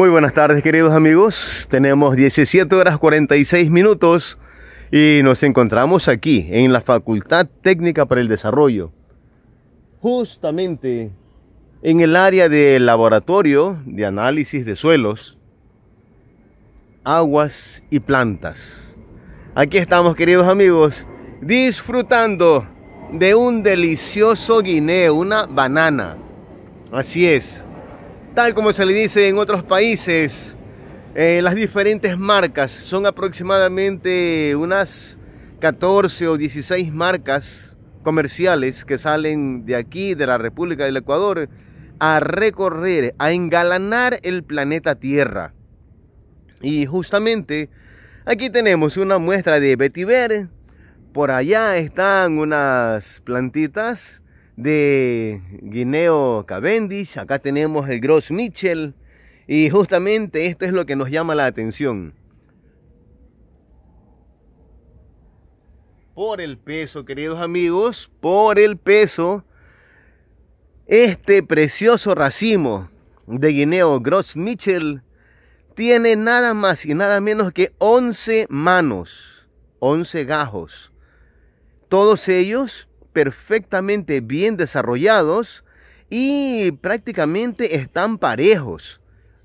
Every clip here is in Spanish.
Muy buenas tardes queridos amigos, tenemos 17 horas 46 minutos y nos encontramos aquí en la Facultad Técnica para el Desarrollo, justamente en el área de laboratorio de análisis de suelos, aguas y plantas. Aquí estamos queridos amigos, disfrutando de un delicioso guineo, una banana. Así es Tal como se le dice en otros países, eh, las diferentes marcas son aproximadamente unas 14 o 16 marcas comerciales que salen de aquí, de la República del Ecuador, a recorrer, a engalanar el planeta Tierra. Y justamente aquí tenemos una muestra de vetiver. Por allá están unas plantitas de Guineo Cavendish, acá tenemos el Gross Mitchell y justamente esto es lo que nos llama la atención. Por el peso, queridos amigos, por el peso, este precioso racimo de Guineo Gross Mitchell tiene nada más y nada menos que 11 manos, 11 gajos. Todos ellos perfectamente bien desarrollados y prácticamente están parejos.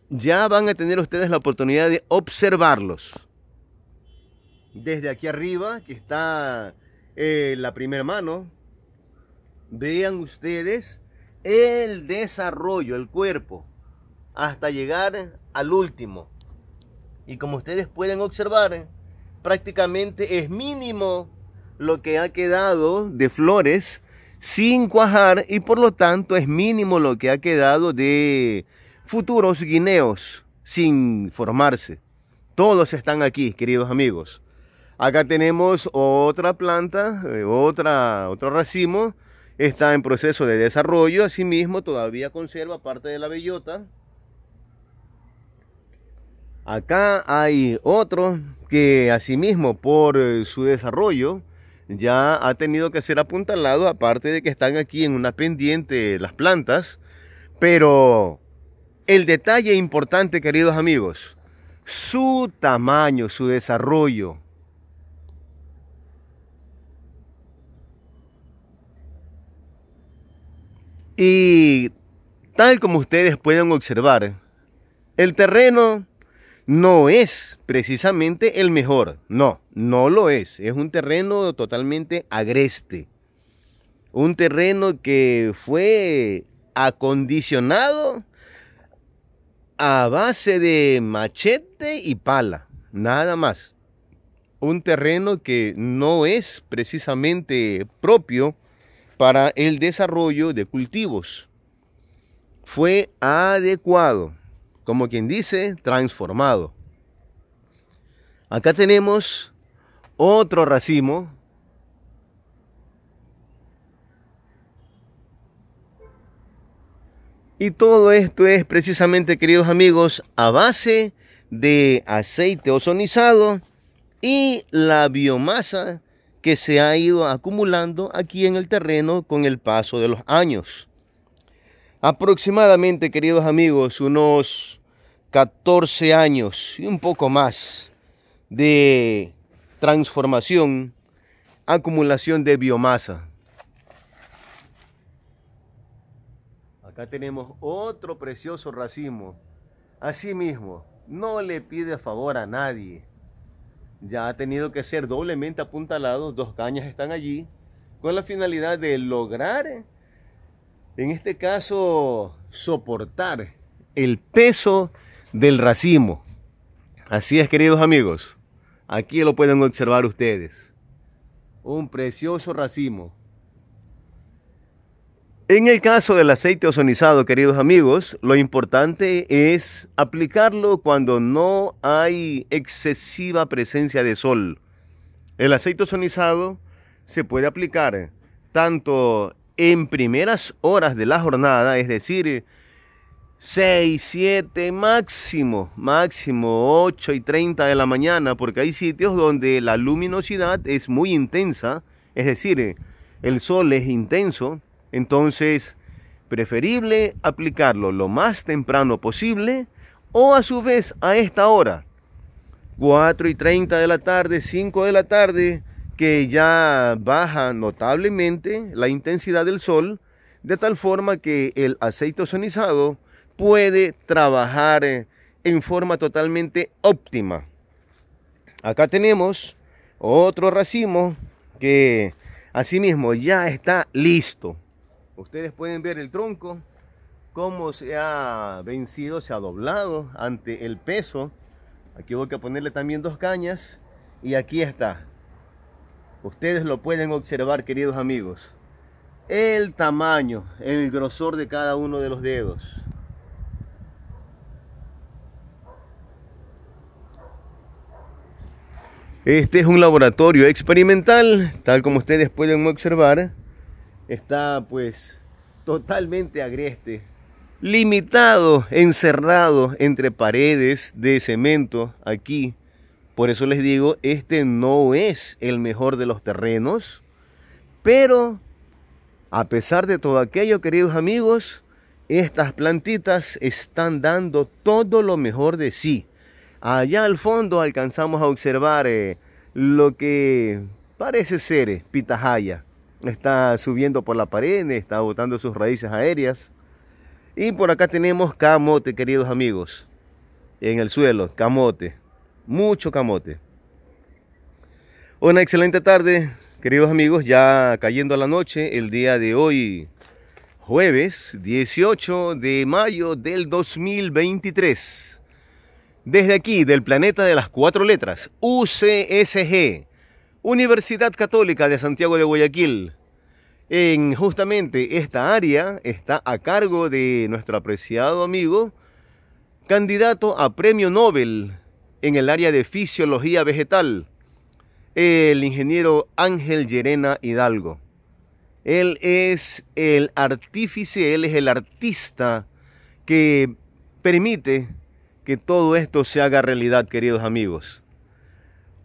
Ya van a tener ustedes la oportunidad de observarlos. Desde aquí arriba, que está eh, la primera mano, vean ustedes el desarrollo, el cuerpo, hasta llegar al último. Y como ustedes pueden observar, prácticamente es mínimo lo que ha quedado de flores sin cuajar y por lo tanto es mínimo lo que ha quedado de futuros guineos sin formarse. Todos están aquí, queridos amigos. Acá tenemos otra planta, eh, otra, otro racimo. Está en proceso de desarrollo. Asimismo, todavía conserva parte de la bellota. Acá hay otro que asimismo por eh, su desarrollo ya ha tenido que ser apuntalado, aparte de que están aquí en una pendiente las plantas. Pero el detalle importante, queridos amigos, su tamaño, su desarrollo. Y tal como ustedes pueden observar, el terreno no es precisamente el mejor. No, no lo es. Es un terreno totalmente agreste. Un terreno que fue acondicionado a base de machete y pala, nada más. Un terreno que no es precisamente propio para el desarrollo de cultivos. Fue adecuado como quien dice, transformado. Acá tenemos otro racimo. Y todo esto es precisamente, queridos amigos, a base de aceite ozonizado y la biomasa que se ha ido acumulando aquí en el terreno con el paso de los años aproximadamente, queridos amigos, unos 14 años y un poco más de transformación, acumulación de biomasa. Acá tenemos otro precioso racimo. Asimismo, no le pide favor a nadie. Ya ha tenido que ser doblemente apuntalado, dos cañas están allí, con la finalidad de lograr en este caso, soportar el peso del racimo. Así es, queridos amigos, aquí lo pueden observar ustedes. Un precioso racimo. En el caso del aceite ozonizado, queridos amigos, lo importante es aplicarlo cuando no hay excesiva presencia de sol. El aceite ozonizado se puede aplicar tanto en primeras horas de la jornada, es decir, 6, 7 máximo, máximo 8 y 30 de la mañana, porque hay sitios donde la luminosidad es muy intensa, es decir, el sol es intenso, entonces preferible aplicarlo lo más temprano posible o a su vez a esta hora, 4 y 30 de la tarde, 5 de la tarde, que ya baja notablemente la intensidad del sol, de tal forma que el aceite ozonizado puede trabajar eh, en forma totalmente óptima. Acá tenemos otro racimo que asimismo ya está listo. Ustedes pueden ver el tronco, cómo se ha vencido, se ha doblado ante el peso. Aquí voy a ponerle también dos cañas y aquí está. Ustedes lo pueden observar, queridos amigos. El tamaño, el grosor de cada uno de los dedos. Este es un laboratorio experimental, tal como ustedes pueden observar. Está pues totalmente agreste, limitado, encerrado entre paredes de cemento aquí por eso les digo, este no es el mejor de los terrenos, pero a pesar de todo aquello, queridos amigos, estas plantitas están dando todo lo mejor de sí. Allá al fondo alcanzamos a observar eh, lo que parece ser eh, pitahaya. Está subiendo por la pared, está botando sus raíces aéreas. Y por acá tenemos camote, queridos amigos. En el suelo, camote mucho camote. Una excelente tarde, queridos amigos, ya cayendo a la noche, el día de hoy, jueves 18 de mayo del 2023. Desde aquí, del planeta de las cuatro letras, UCSG, Universidad Católica de Santiago de Guayaquil. En justamente esta área está a cargo de nuestro apreciado amigo, candidato a premio Nobel en el área de fisiología vegetal, el ingeniero Ángel Llerena Hidalgo. Él es el artífice, él es el artista que permite que todo esto se haga realidad, queridos amigos.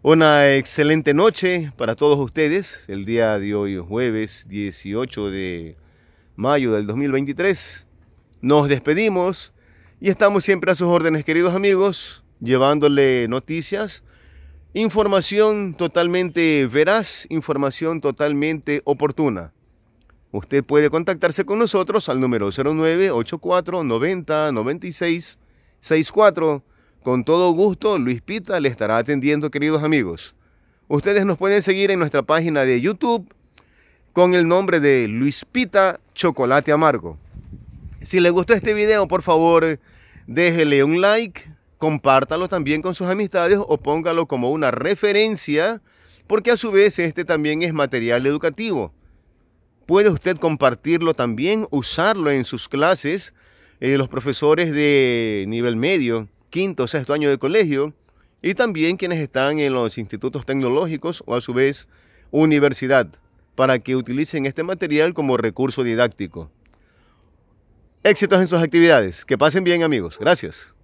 Una excelente noche para todos ustedes. El día de hoy, jueves 18 de mayo del 2023. Nos despedimos y estamos siempre a sus órdenes, queridos amigos llevándole noticias, información totalmente veraz, información totalmente oportuna. Usted puede contactarse con nosotros al número 0984 90 96 64. Con todo gusto, Luis Pita le estará atendiendo, queridos amigos. Ustedes nos pueden seguir en nuestra página de YouTube con el nombre de Luis Pita Chocolate Amargo. Si le gustó este video, por favor, déjele un like, compártalo también con sus amistades o póngalo como una referencia, porque a su vez este también es material educativo. Puede usted compartirlo también, usarlo en sus clases. Eh, los profesores de nivel medio, quinto, o sexto año de colegio, y también quienes están en los institutos tecnológicos o a su vez universidad, para que utilicen este material como recurso didáctico. Éxitos en sus actividades. Que pasen bien amigos. Gracias.